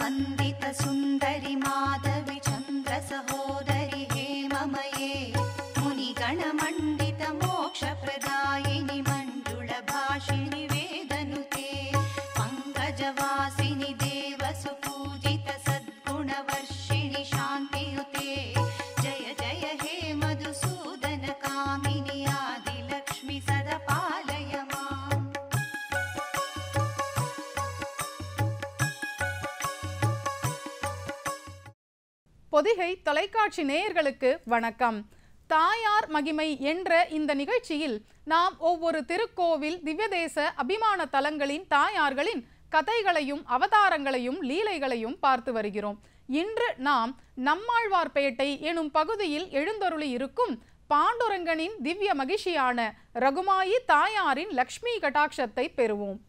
वन्दितसुन्दरि माधविन्द्रसहोदरि हेममये मोक्षप्रदायिनि मण्डुलभाषिणि वेदनुते पङ्कजवासिनि பண்டிகை தொலைக்காட்சி நேயர்களுக்கு வணக்கம் தாயார் மகிமை என்ற இந்த நிகழ்ச்சியில் நாம் ஒவ்வொரு திருக்கோவில் திவ்யதேச அபிமான தலங்களின் தாயார்களின் கதைகளையும் அவதாரங்களையும் லீலைகளையும் பார்த்து வருகிறோம் இன்று நாம் நம்மாழ்வார்பேட்டை எனும் பகுதியில் எழுந்தருளி இருக்கும் பாண்டுரங்கனின் திவ்ய மகிழ்ச்சியான ரகுமாயி தாயாரின் லக்ஷ்மி கடாட்சத்தை பெறுவோம்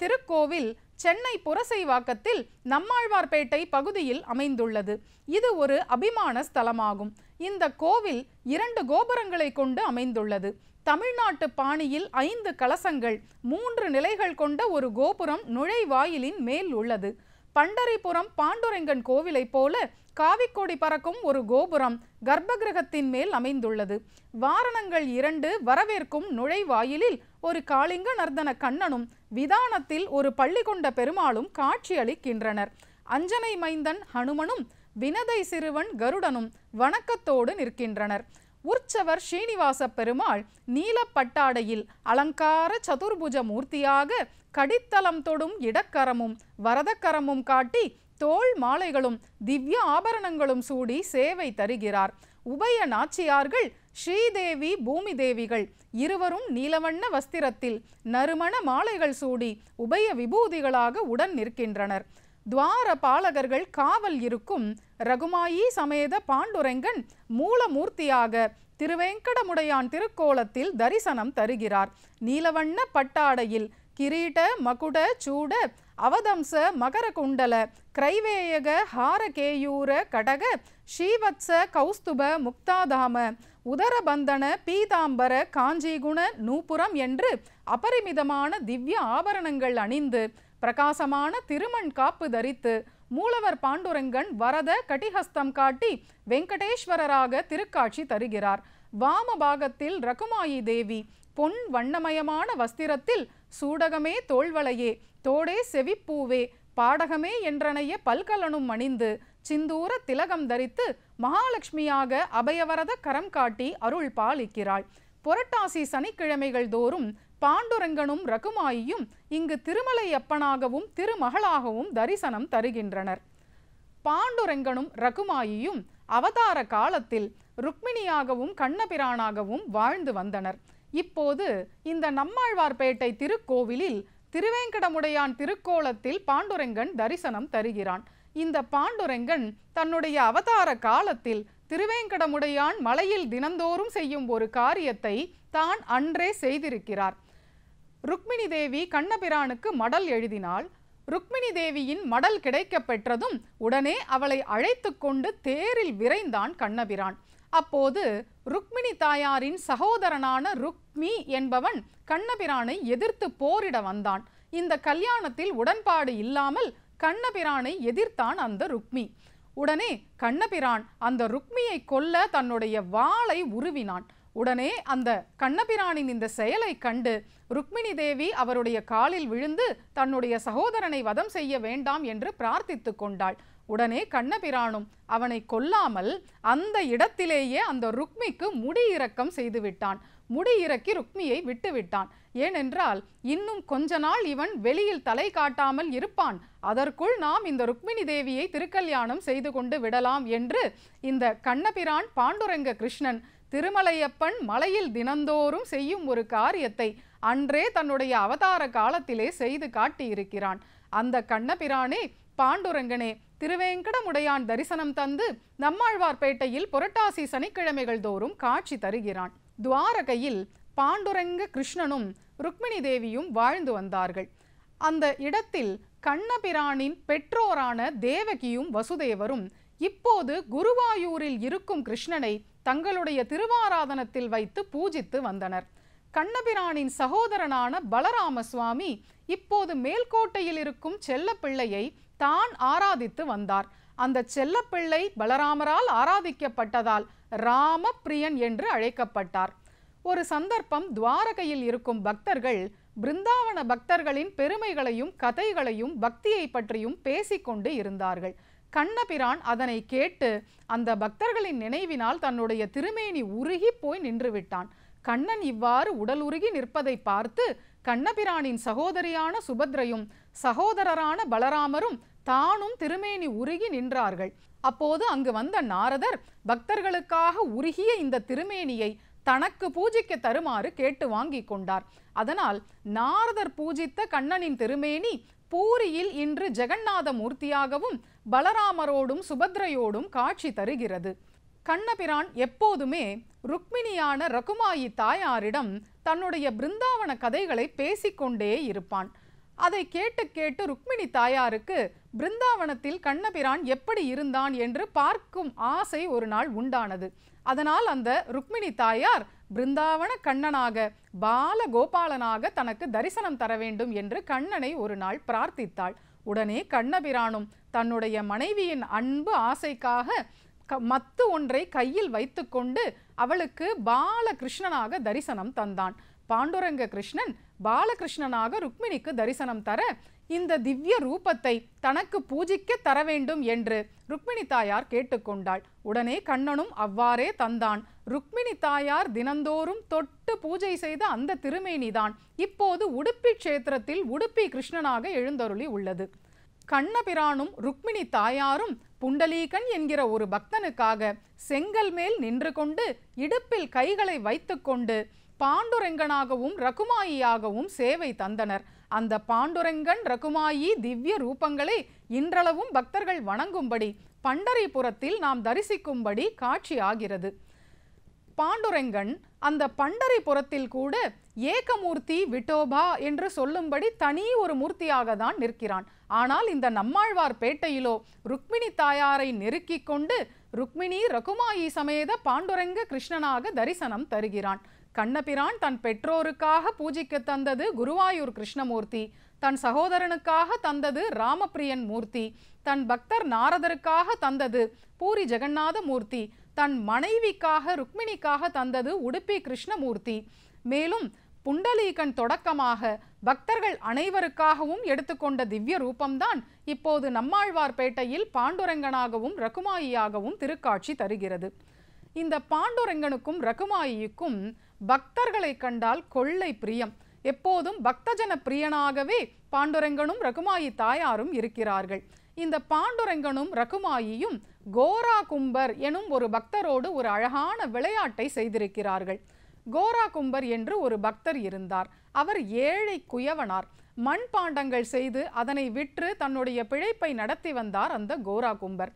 திருக்கோவில் சென்னை புரசைவாக்கத்தில் நம்மாழ்வார்பேட்டை பகுதியில் அமைந்துள்ளது இது ஒரு அபிமான ஸ்தலமாகும் இந்த கோவில் இரண்டு கோபுரங்களை கொண்டு அமைந்துள்ளது தமிழ்நாட்டு பாணியில் ஐந்து கலசங்கள் மூன்று நிலைகள் கொண்ட ஒரு கோபுரம் நுழைவாயிலின் மேல் உள்ளது பண்டரிபுரம் பாண்டுரங்கன் கோவிலைப் போல காவிக்கொடி பறக்கும் ஒரு கோபுரம் கர்ப்பகிரகத்தின் மேல் அமைந்துள்ளது வாரணங்கள் இரண்டு வரவேற்கும் நுழைவாயிலில் ஒரு காளிங்க நர்தன கண்ணனும் விதானத்தில் ஒரு பள்ளி கொண்ட பெருமாளும் காட்சியளிக்கின்றனர் அஞ்சனை மைந்தன் ஹனுமனும் வினதை சிறுவன் கருடனும் வணக்கத்தோடு நிற்கின்றனர் உற்சவர் ஸ்ரீனிவாச பெருமாள் நீலப்பட்டாடையில் அலங்கார சதுர்புஜ மூர்த்தியாக கடித்தலம் தொடும் இடக்கரமும் வரதக்கரமும் காட்டி தோல் மாலைகளும் திவ்ய ஆபரணங்களும் சூடி சேவை தருகிறார் உபய நாச்சியார்கள் ஸ்ரீதேவி பூமி தேவிகள் இருவரும் நீலவண்ண வஸ்திரத்தில் நறுமண மாலைகள் சூடி உபய விபூதிகளாக உடன் நிற்கின்றனர் துவார பாலகர்கள் காவல் இருக்கும் ரகுமாயி சமேத பாண்டுரங்கன் மூலமூர்த்தியாக திருவேங்கடமுடையான் திருக்கோலத்தில் தரிசனம் தருகிறார் நீலவண்ண பட்டாடையில் மகுட சூட அவதம்ச மகர குண்டல கிரைவேயக ஹாரகேயூர கடக ಶ್ರೀವತ್ಸ கௌஸ்துப முக்தாதாம உதரபந்தன பீதாம்பர காஞ்சிகுண நூபுரம் என்று அபரிமிதமான திவ்ய ஆபரணங்கள் அணிந்து பிரகாசமான திருமண் காப்பு தரித்து மூலவர் பாண்டுரங்கன் வரத கட்டிஹஸ்தம் காட்டி வெங்கடேஸ்வரராக திருக்காட்சி தருகிறார் வாமபாகத்தில் ரகுமாயி தேவி பொன் வண்ணமயமான வஸ்திரத்தில் சூடகமே தோல்வளையே தோடே செவிப்பூவே பாடகமே என்றனைய பல்கலனும் மணிந்து சிந்தூர திலகம் தரித்து மகாலட்சுமியாக அபயவரத கரம் காட்டி அருள் பாலிக்கிறாள் புரட்டாசி சனிக்கிழமைகள் தோறும் பாண்டுரங்கனும் ரகுமாயியும் இங்கு திருமலை அப்பனாகவும் திருமகளாகவும் தரிசனம் தருகின்றனர் பாண்டுரங்கனும் ரகுமாயியும் அவதார காலத்தில் ருக்மிணியாகவும் கண்ணபிரானாகவும் வாழ்ந்து வந்தனர் இப்போது இந்த நம்மாழ்வார்பேட்டை திருக்கோவிலில் திருவேங்கடமுடையான் திருக்கோலத்தில் பாண்டுரங்கன் தரிசனம் தருகிறான் இந்த பாண்டுரங்கன் தன்னுடைய அவதார காலத்தில் திருவேங்கடமுடையான் மலையில் தினந்தோறும் செய்யும் ஒரு காரியத்தை தான் அன்றே செய்திருக்கிறார் ருக்மிணி தேவி கண்ணபிரானுக்கு மடல் எழுதினாள் ருக்மிணி தேவியின் மடல் கிடைக்க பெற்றதும் உடனே அவளை அழைத்து கொண்டு தேரில் விரைந்தான் கண்ணபிரான் அப்போது ருக்மிணி தாயாரின் சகோதரனான ருக்மி என்பவன் கண்ணபிரானை எதிர்த்து போரிட வந்தான் இந்த கல்யாணத்தில் உடன்பாடு இல்லாமல் கண்ணபிரானை எதிர்த்தான் அந்த ருக்மி உடனே கண்ணபிரான் அந்த ருக்மியை கொல்ல தன்னுடைய வாளை உருவினான் உடனே அந்த கண்ணபிரானின் இந்த செயலை கண்டு ருக்மிணி தேவி அவருடைய காலில் விழுந்து தன்னுடைய சகோதரனை வதம் செய்ய வேண்டாம் என்று பிரார்த்தித்து கொண்டாள் உடனே கண்ணபிரானும் அவனை கொல்லாமல் அந்த இடத்திலேயே அந்த ருக்மிக்கு முடியிறக்கம் செய்துவிட்டான் முடியிறக்கி ருக்மியை விட்டுவிட்டான் ஏனென்றால் இன்னும் கொஞ்ச நாள் இவன் வெளியில் தலை காட்டாமல் இருப்பான் அதற்குள் நாம் இந்த ருக்மிணி தேவியை திருக்கல்யாணம் செய்து கொண்டு விடலாம் என்று இந்த கண்ணபிரான் பாண்டுரங்க கிருஷ்ணன் திருமலையப்பன் மலையில் தினந்தோறும் செய்யும் ஒரு காரியத்தை அன்றே தன்னுடைய அவதார காலத்திலே செய்து காட்டியிருக்கிறான் அந்த கண்ணபிரானே பாண்டுரங்கனே திருவேங்கடமுடையான் தரிசனம் தந்து நம்மாழ்வார்பேட்டையில் புரட்டாசி சனிக்கிழமைகள் தோறும் காட்சி தருகிறான் துவாரகையில் பாண்டுரங்க கிருஷ்ணனும் ருக்மிணி தேவியும் வாழ்ந்து வந்தார்கள் அந்த இடத்தில் கண்ணபிரானின் பெற்றோரான தேவகியும் வசுதேவரும் இப்போது குருவாயூரில் இருக்கும் கிருஷ்ணனை தங்களுடைய திருவாராதனத்தில் வைத்து பூஜித்து வந்தனர் கண்ணபிரானின் சகோதரனான பலராம சுவாமி இப்போது மேல்கோட்டையில் இருக்கும் செல்லப்பிள்ளையை தான் ஆராதித்து வந்தார் அந்த செல்லப்பிள்ளை பலராமரால் ஆராதிக்கப்பட்டதால் ராமப்பிரியன் என்று அழைக்கப்பட்டார் ஒரு சந்தர்ப்பம் துவாரகையில் இருக்கும் பக்தர்கள் பிருந்தாவன பக்தர்களின் பெருமைகளையும் கதைகளையும் பக்தியை பற்றியும் பேசிக்கொண்டு இருந்தார்கள் கண்ணபிரான் அதனை கேட்டு அந்த பக்தர்களின் நினைவினால் தன்னுடைய திருமேனி உருகி போய் நின்றுவிட்டான் கண்ணன் இவ்வாறு உடல் உருகி நிற்பதை பார்த்து கண்ணபிரானின் சகோதரியான சுபத்ரையும் சகோதரரான பலராமரும் தானும் திருமேனி உருகி நின்றார்கள் அப்போது அங்கு வந்த நாரதர் பக்தர்களுக்காக உருகிய இந்த திருமேனியை தனக்கு பூஜிக்க தருமாறு கேட்டு வாங்கி கொண்டார் அதனால் நாரதர் பூஜித்த கண்ணனின் திருமேனி பூரியில் இன்று ஜெகநாத மூர்த்தியாகவும் பலராமரோடும் சுபத்ரையோடும் காட்சி தருகிறது கண்ணபிரான் எப்போதுமே ருக்மிணியான ரகுமாயி தாயாரிடம் தன்னுடைய பிருந்தாவன கதைகளை பேசிக்கொண்டே இருப்பான் அதை கேட்டு கேட்டு ருக்மிணி தாயாருக்கு பிருந்தாவனத்தில் கண்ணபிரான் எப்படி இருந்தான் என்று பார்க்கும் ஆசை ஒரு நாள் உண்டானது அதனால் அந்த ருக்மிணி தாயார் பிருந்தாவன கண்ணனாக பால கோபாலனாக தனக்கு தரிசனம் தர வேண்டும் என்று கண்ணனை ஒரு நாள் பிரார்த்தித்தாள் உடனே கண்ணபிரானும் தன்னுடைய மனைவியின் அன்பு ஆசைக்காக மத்து ஒன்றை கையில் வைத்துக்கொண்டு அவளுக்கு பாலகிருஷ்ணனாக தரிசனம் தந்தான் பாண்டுரங்க கிருஷ்ணன் பாலகிருஷ்ணனாக ருக்மிணிக்கு தரிசனம் தர இந்த திவ்ய ரூபத்தை தனக்கு பூஜிக்க தர வேண்டும் என்று ருக்மிணி தாயார் கேட்டுக்கொண்டாள் உடனே கண்ணனும் அவ்வாறே தந்தான் ருக்மிணி தாயார் தினந்தோறும் தொட்டு பூஜை செய்த அந்த திருமேனிதான் இப்போது உடுப்பி க்ஷேத்திரத்தில் உடுப்பி கிருஷ்ணனாக எழுந்தருளி உள்ளது கண்ணபிரானும் ருக்மிணி தாயாரும் புண்டலீகன் என்கிற ஒரு பக்தனுக்காக செங்கல் மேல் நின்று கொண்டு இடுப்பில் கைகளை வைத்துக்கொண்டு பாண்டுரங்கனாகவும் ரகுமாயியாகவும் சேவை தந்தனர் அந்த பாண்டுரங்கன் ரகுமாயி திவ்ய ரூபங்களை இன்றளவும் பக்தர்கள் வணங்கும்படி பண்டரிபுரத்தில் நாம் தரிசிக்கும்படி காட்சி ஆகிறது பாண்டுரங்கன் அந்த பண்டரை புறத்தில் கூட ஏகமூர்த்தி விட்டோபா என்று சொல்லும்படி தனி ஒரு மூர்த்தியாக தான் நிற்கிறான் ஆனால் இந்த நம்மாழ்வார் பேட்டையிலோ ருக்மிணி தாயாரை நெருக்கிக் கொண்டு ருக்மிணி ரகுமாயி சமேத பாண்டுரங்க கிருஷ்ணனாக தரிசனம் தருகிறான் கண்ணபிரான் தன் பெற்றோருக்காக பூஜைக்கு தந்தது குருவாயூர் கிருஷ்ணமூர்த்தி தன் சகோதரனுக்காக தந்தது ராமப்பிரியன் மூர்த்தி தன் பக்தர் நாரதருக்காக தந்தது பூரி ஜெகநாத மூர்த்தி தன் மனைவிக்காக ருக்மிணிக்காக தந்தது உடுப்பி கிருஷ்ணமூர்த்தி மேலும் புண்டலீகன் தொடக்கமாக பக்தர்கள் அனைவருக்காகவும் எடுத்துக்கொண்ட திவ்ய ரூபம்தான் இப்போது நம்மாழ்வார்பேட்டையில் பாண்டுரங்கனாகவும் ரகுமாயியாகவும் திருக்காட்சி தருகிறது இந்த பாண்டுரங்கனுக்கும் ரகுமாயிக்கும் பக்தர்களை கண்டால் கொள்ளை பிரியம் எப்போதும் பக்தஜன பிரியனாகவே பாண்டுரங்கனும் ரகுமாயி தாயாரும் இருக்கிறார்கள் இந்த பாண்டுரங்கனும் ரகுமாயியும் கோரா கும்பர் எனும் ஒரு பக்தரோடு ஒரு அழகான விளையாட்டை செய்திருக்கிறார்கள் கோரா கும்பர் என்று ஒரு பக்தர் இருந்தார் அவர் ஏழை குயவனார் மண் பாண்டங்கள் செய்து அதனை விற்று தன்னுடைய பிழைப்பை நடத்தி வந்தார் அந்த கோரா கும்பர்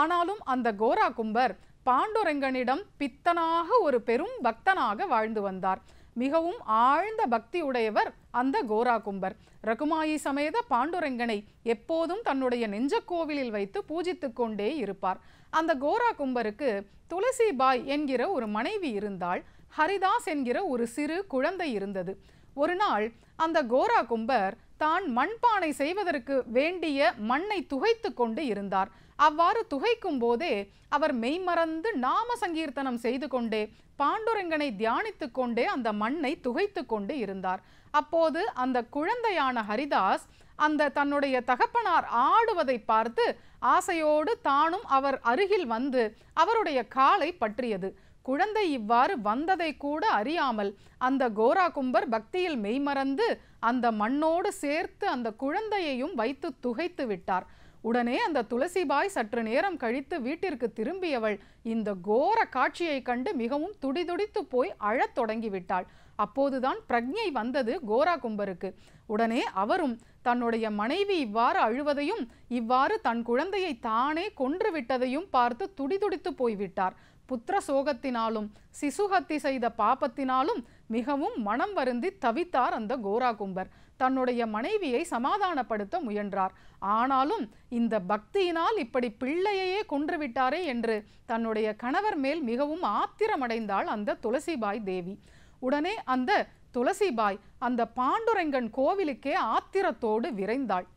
ஆனாலும் அந்த கோரா கும்பர் பாண்டுரங்கனிடம் பித்தனாக ஒரு பெரும் பக்தனாக வாழ்ந்து வந்தார் மிகவும் ஆழ்ந்த பக்தி உடையவர் அந்த கோராகும்பர் ரகுமாயி சமேத பாண்டுரங்கனை எப்போதும் தன்னுடைய நெஞ்ச கோவிலில் வைத்து பூஜித்து கொண்டே இருப்பார் அந்த கோரா கும்பருக்கு துளசி பாய் என்கிற ஒரு மனைவி இருந்தால் ஹரிதாஸ் என்கிற ஒரு சிறு குழந்தை இருந்தது ஒரு நாள் அந்த கோரா கும்பர் தான் மண்பானை செய்வதற்கு வேண்டிய மண்ணை துகைத்து கொண்டு இருந்தார் அவ்வாறு துகைக்கும் போதே அவர் மெய்மறந்து நாம சங்கீர்த்தனம் செய்து கொண்டே பாண்டுரங்கனை தியானித்து கொண்டே அந்த மண்ணை துகைத்து கொண்டு இருந்தார் அப்போது அந்த குழந்தையான ஹரிதாஸ் அந்த தன்னுடைய தகப்பனார் ஆடுவதை பார்த்து ஆசையோடு தானும் அவர் அருகில் வந்து அவருடைய காலை பற்றியது குழந்தை இவ்வாறு வந்ததை கூட அறியாமல் அந்த கோரா கும்பர் பக்தியில் மெய்மறந்து அந்த மண்ணோடு சேர்த்து அந்த குழந்தையையும் வைத்து துகைத்து விட்டார் உடனே அந்த துளசிபாய் சற்று நேரம் கழித்து வீட்டிற்கு திரும்பியவள் இந்த கோர காட்சியை கண்டு மிகவும் துடிதுடித்து போய் அழத் தொடங்கிவிட்டாள் அப்போதுதான் பிரக்ஞை வந்தது கோரா கும்பருக்கு உடனே அவரும் தன்னுடைய மனைவி இவ்வாறு அழுவதையும் இவ்வாறு தன் குழந்தையை தானே கொன்று விட்டதையும் பார்த்து துடிதுடித்து போய்விட்டார் புத்திர சோகத்தினாலும் சிசுகத்தி செய்த பாபத்தினாலும் மிகவும் மனம் வருந்தி தவித்தார் அந்த கோராகும்பர் தன்னுடைய மனைவியை சமாதானப்படுத்த முயன்றார் ஆனாலும் இந்த பக்தியினால் இப்படி பிள்ளையையே கொன்றுவிட்டாரே என்று தன்னுடைய கணவர் மேல் மிகவும் ஆத்திரமடைந்தாள் அந்த துளசிபாய் தேவி உடனே அந்த துளசிபாய் அந்த பாண்டுரங்கன் கோவிலுக்கே ஆத்திரத்தோடு விரைந்தாள்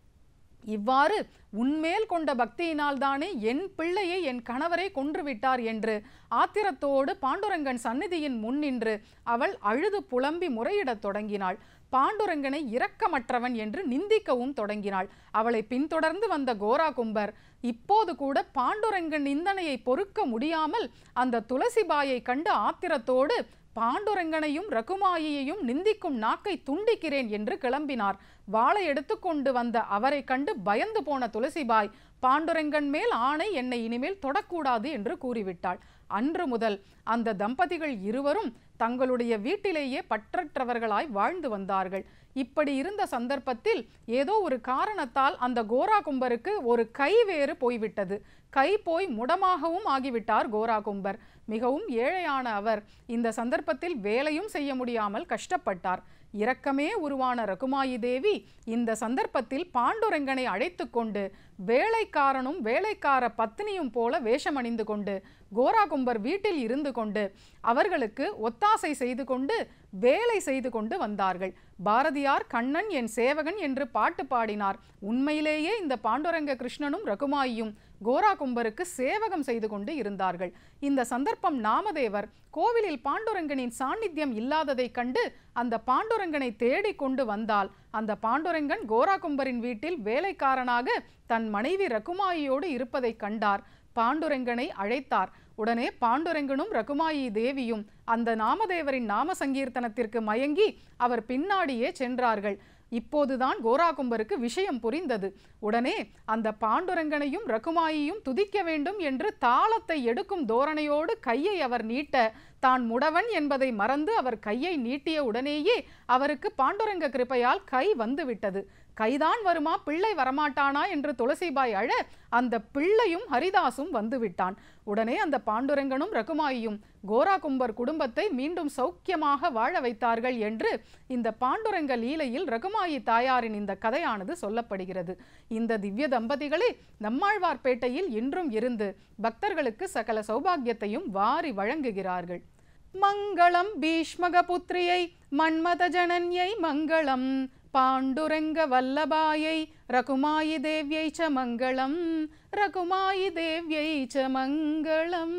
இவ்வாறு உன்மேல் கொண்ட பக்தியினால்தானே என் பிள்ளையை என் கணவரை கொன்றுவிட்டார் என்று ஆத்திரத்தோடு பாண்டுரங்கன் சந்நிதியின் முன் நின்று அவள் அழுது புலம்பி முறையிடத் தொடங்கினாள் பாண்டுரங்கனை இரக்கமற்றவன் என்று நிந்திக்கவும் தொடங்கினாள் அவளை பின்தொடர்ந்து வந்த கோரா கும்பர் இப்போது கூட பாண்டுரங்கன் நிந்தனையை பொறுக்க முடியாமல் அந்த துளசிபாயை கண்டு ஆத்திரத்தோடு பாண்டுரங்கனையும் ரகுமாயையும் நிந்திக்கும் நாக்கை துண்டிக்கிறேன் என்று கிளம்பினார் வாளை எடுத்துக்கொண்டு வந்த அவரை கண்டு பயந்து போன துளசிபாய் பாண்டுரங்கன் மேல் ஆணை என்னை இனிமேல் தொடக்கூடாது என்று கூறிவிட்டாள் அன்று முதல் அந்த தம்பதிகள் இருவரும் தங்களுடைய வீட்டிலேயே பற்றற்றவர்களாய் வாழ்ந்து வந்தார்கள் இப்படி இருந்த சந்தர்ப்பத்தில் ஏதோ ஒரு காரணத்தால் அந்த கோரா கும்பருக்கு ஒரு கை வேறு போய்விட்டது கை போய் முடமாகவும் ஆகிவிட்டார் கோரா கும்பர் மிகவும் ஏழையான அவர் இந்த சந்தர்ப்பத்தில் வேலையும் செய்ய முடியாமல் கஷ்டப்பட்டார் இரக்கமே உருவான ரகுமாயி தேவி இந்த சந்தர்ப்பத்தில் பாண்டுரங்கனை அழைத்து கொண்டு வேலைக்காரனும் வேலைக்கார பத்தினியும் போல வேஷமணிந்து கொண்டு கோராகும்பர் வீட்டில் இருந்து கொண்டு அவர்களுக்கு ஒத்தாசை செய்து கொண்டு வேலை செய்து கொண்டு வந்தார்கள் பாரதியார் கண்ணன் என் சேவகன் என்று பாட்டு பாடினார் உண்மையிலேயே இந்த பாண்டுரங்க கிருஷ்ணனும் ரகுமாயும் கோரா கும்பருக்கு சேவகம் செய்து கொண்டு இருந்தார்கள் இந்த சந்தர்ப்பம் நாமதேவர் கோவிலில் பாண்டுரங்கனின் சாநித்தியம் இல்லாததைக் கண்டு அந்த பாண்டுரங்கனை தேடி கொண்டு வந்தால் அந்த பாண்டுரங்கன் கோராகும்பரின் வீட்டில் வேலைக்காரனாக தன் மனைவி ரகுமாயியோடு இருப்பதைக் கண்டார் பாண்டுரங்கனை அழைத்தார் உடனே பாண்டுரங்கனும் ரகுமாயி தேவியும் அந்த நாமதேவரின் நாம சங்கீர்த்தனத்திற்கு மயங்கி அவர் பின்னாடியே சென்றார்கள் இப்போதுதான் கோராகும்பருக்கு விஷயம் புரிந்தது உடனே அந்த பாண்டுரங்கனையும் ரகுமாயையும் துதிக்க வேண்டும் என்று தாளத்தை எடுக்கும் தோரணையோடு கையை அவர் நீட்ட தான் முடவன் என்பதை மறந்து அவர் கையை நீட்டிய உடனேயே அவருக்கு பாண்டுரங்க கிருப்பையால் கை வந்துவிட்டது கைதான் வருமா பிள்ளை வரமாட்டானா என்று துளசிபாய் அழ அந்த பிள்ளையும் ஹரிதாசும் வந்துவிட்டான் உடனே அந்த பாண்டுரங்கனும் ரகுமாயியும் கோரா கும்பர் குடும்பத்தை மீண்டும் சௌக்கியமாக வாழ வைத்தார்கள் என்று இந்த பாண்டுரங்க லீலையில் ரகுமாயி தாயாரின் இந்த கதையானது சொல்லப்படுகிறது இந்த திவ்ய தம்பதிகளே நம்மாழ்வார்பேட்டையில் இன்றும் இருந்து பக்தர்களுக்கு சகல சௌபாகியத்தையும் வாரி வழங்குகிறார்கள் மங்களம் பீஷ்மக புத்திரியை மன்மத ஜனன்யை மங்களம் पाण्डुरङ्गवल्लभायै रघुमायि देव्यै च मङ्गलम् रघुमायि देव्यै च मङ्गलम्